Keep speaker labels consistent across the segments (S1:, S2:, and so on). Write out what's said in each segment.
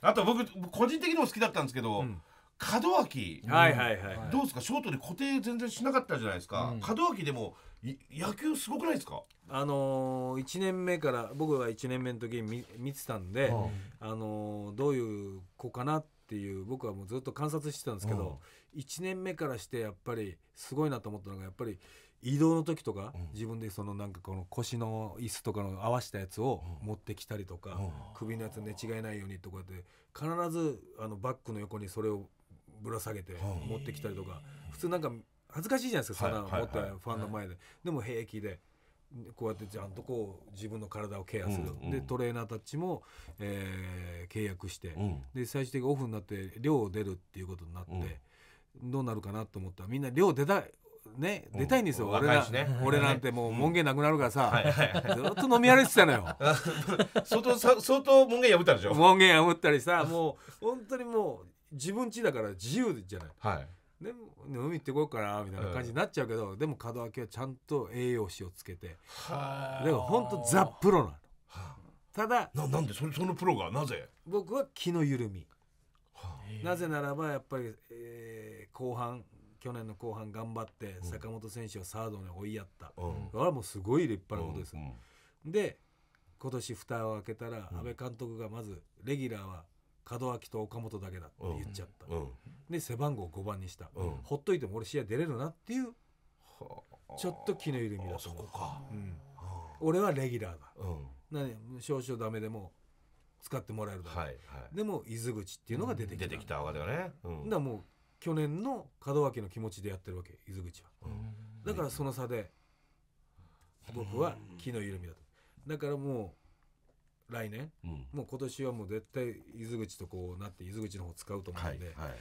S1: あと僕個人的にも好きだったんですけど、うん門脇、はいはいはい、ど
S2: うですかショートで固定全然しなかったじゃないですか、うん、門脇でも野球すごくないですかあのー、1年目から僕が1年目の時に見てたんで、うん、あのー、どういう子かなっていう僕はもうずっと観察してたんですけど、うん、1年目からしてやっぱりすごいなと思ったのがやっぱり移動の時とか、自分でそのなんかこの腰の椅子とかの合わせたやつを持ってきたりとか、首のやつ寝違えないようにとかって必ずあのバッグの横にそれをぶら下げて持ってきたりとか、普通なんか恥ずかしいじゃないですかそんなの持ってないファンの前で、でも平気で。こうやってちゃんとこう自分の体をケアする、うんうん、でトレーナーたちも、えー、契約して、うん、で最終的にオフになって寮を出るっていうことになって、うん、どうなるかなと思ったらみんな寮出たいね、出たいんですよ、俺ら、俺なんてもう門限なくなるからさ、ずっと飲み歩いてたのよ 相当相当門限破ったでしょ門限破ったりさもう本当にもう自分家だから自由じゃない、はい、でも飲み行ってこようかなみたいな感じになっちゃうけど、でも門脇はちゃんと栄養士をつけてはでもら本当ザ・プロなの、ただななんでそそのプロがなぜ僕は気の緩み、なぜならばやっぱり、えー、後半去年の後半頑張って坂本選手をサードに追いやった、うん、あれはもうすごい立派なことです、うん、で今年蓋を開けたら阿部監督がまずレギュラーは門脇と岡本だけだって言っちゃった、うん、で背番号5番にした、ほっといても俺試合出れるなっていうちょっと気の緩みだそこか、俺はレギュラ
S1: ー
S2: だ、うん、少々ダメでも使ってもらえるだろう、はいはい、でも伊豆口っていうのが出てきた、出てきたわけだね、だからもう去年の門脇の気持ちでやってるわけ伊豆口は、だからその差で僕は気の緩みだとだからもう来年、もう今年はもう絶対伊豆口とこうなって伊豆口の方使うと思うんで、はいはい、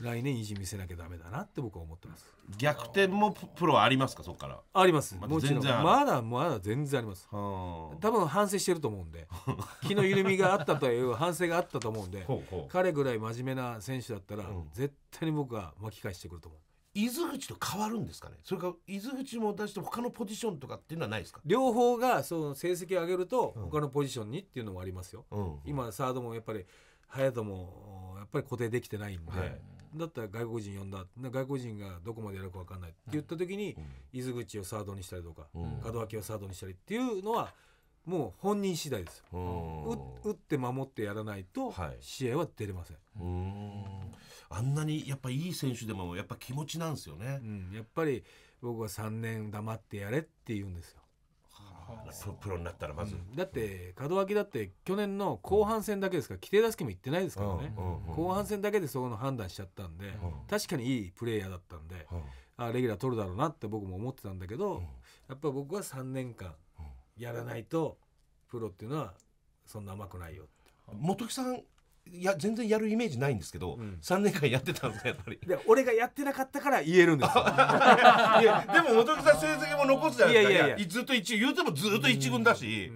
S2: 来年意地見せなきゃダメだなって僕は思ってます逆転もプロはありますかそこからあります、まだもちろ全ん然まだまだ全然あります多分反省してると思うんで 気の緩みがあったという反省があったと思うんでほうほう彼ぐらい真面目な選手だったら、うん絶対に僕は巻き返してくると思う伊豆口と変わるんですかねそれか伊豆口も出して他のポジションとかっていうのはないですか、両方がその成績を上げると他のポジションにっていうのもありますよ、うん今サードもやっぱり早田もやっぱり固定できてないんで、はいだったら外国人呼んだ外国人がどこまでやるか分かんないって言った時に、伊豆口をサードにしたりとか、門脇をサードにしたりっていうのはもう本人次第ですう打って守ってやらないと試合は出れませんはいん、あんなにやっぱいい選手でもやっぱ気持ちなんですよね、うん、やっぱり僕は3年黙ってやれって言うんですよそプロになったらまず、だって門脇だって去年の後半戦だけですから規定打席も行ってないですからね、後半戦だけでそこの判断しちゃったんで、確かにいいプレーヤーだったんで、あレギュラー取るだろうなって僕も思ってたんだけど、やっぱ僕は3年間やらないとプロっていうのはそんな甘くないよって。本木さん
S1: いや全然やるイメージないんですけど、うん、3年間やってたんですかやっぱり
S2: 俺がやってなかった
S1: から言えるんです いやでも元木さん成績も残すじゃないですかいやいやいやずっと一言うてもずっと一軍だし、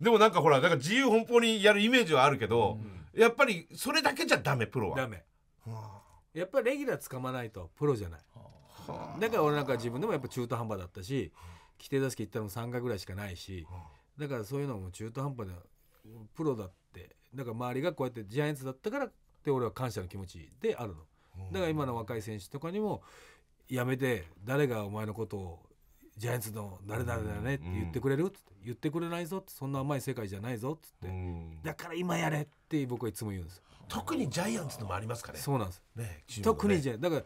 S1: でもなんかほらなんか自由奔放にやるイメージはあるけど、
S2: やっぱりそれだけじゃダメプロはダメ、はあ、やっぱりレギュラーつかまないとプロじゃない、はあ、だから俺なんか自分でもやっぱ中途半端だったし規定打席行ったのも3回ぐらいしかないしだからそういうのも中途半端でプロだってってだから周りがこうやってジャイアンツだったからって俺は感謝の気持ちであるのだから今の若い選手とかにもやめて誰がお前のことをジャイアンツの誰々だよねって言ってくれるって言ってくれないぞってそんな甘い世界じゃないぞっつってだから今やれって僕はいつも言うんです特にジャイアンツのもありますかねそうなんです、ねね、特にジャイアンツだか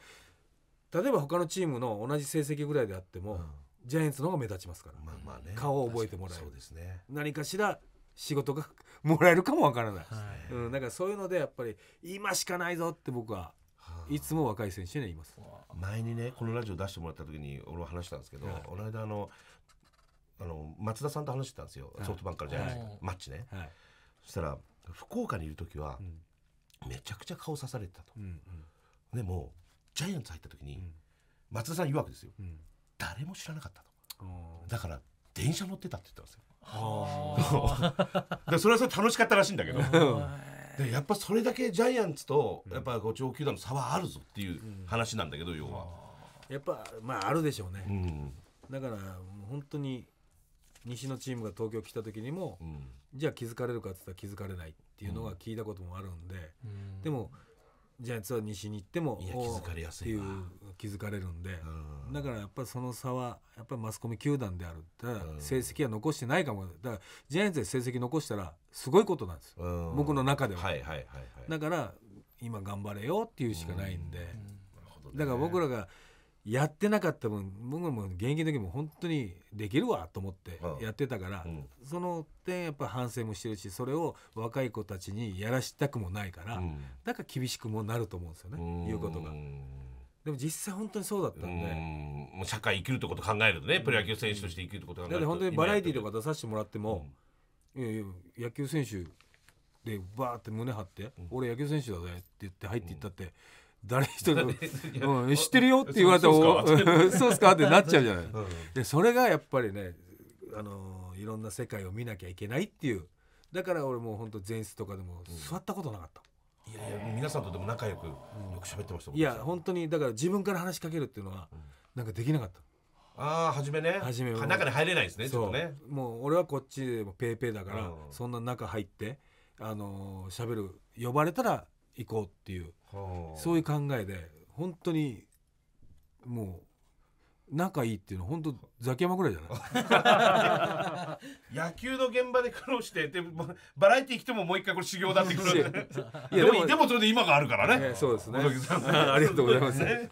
S2: ら例えば他のチームの同じ成績ぐらいであっても、うんジャイアンツの方が目立ちますから、まあまあね、顔を覚えてもらえるそうです、ね、何かしら仕事がもらえるかもわからない、うん、だからそういうのでやっぱり今しかないぞって僕はいつも若い選手に言います。前にねこのラジオ出してもらった時に俺は話したんですけど、はい、この間あのあの
S1: 松田さんと話してたんですよ、はい、ソフトバンクからじゃないですか、はい、マッチね、はい、そしたら福岡にいる時は、うん、めちゃくちゃ顔刺されてたと、うんうん、でもジャイアンツ入った時に、うん、松田さん曰くですよ、うん、誰も知らなかったとだから電車乗ってたって言ったんですよあ それはそれ楽しかったらしいんだけど。でやっぱそれだけジャイアンツとやっぱこう上級団の差はあるぞっていう話なんだけど、要は
S2: やっぱまああるでしょうね、うん、だから本当に西のチームが東京来た時にも、うん、じゃあ気づかれるかって言ったら気づかれないっていうのは聞いたこともあるんで、うん、でもジャイアンツは西に行ってもいや気づかれやすい気づかれるんで、うん、だからやっぱりその差はやっぱりマスコミ球団であるだ成績は残してないかもだからジャイアンツで成績残したらすごいことなんです、うん、僕の中では,、はいはいはい、はい、だから今頑張れよっていうしかないんで、うんね、だから僕らがやってなかった分僕も現役の時も本当にできるわと思ってやってたから、うん、その点やっぱ反省もしてるしそれを若い子たちにやらしたくもないから、うん、だから厳しくもなると思うんですよね言うことが。でも実際本当にそうだったん
S1: でもう社会生きるってこと考えるとねプロ野球選手として生きるってこと考えると本当にバラ
S2: エティーとか出させてもらっても、うん、いやいや野球選手でバーって胸張って、俺野球選手だぜって言って入っていったって、誰一人、うん、知ってるよって言われても「そうっすか?」ってなっちゃうじゃない、でそれがやっぱりね、あのいろんな世界を見なきゃいけないっていうだから俺もう本当前室とかでも座ったことなかった。いやいや皆さんとでも仲良くよく喋ってましたもん、ね、いや本当にだから自分から話しかけるっていうのはなんかできなかった、ああ初めね初め中に入れないですねちょっとねもう俺はこっちでもペーペーだから、そんな中入ってあの喋る呼ばれたら行こうっていう、はあ、そういう考えで本当にもう仲いいっていうのは本当ザキヤマぐらいじゃな
S1: い 野球の現場で苦労してでもバラエティー来てももう一回これ修行だってくる いやでもでもそれで今があるからねそうですねありがとうございます、ね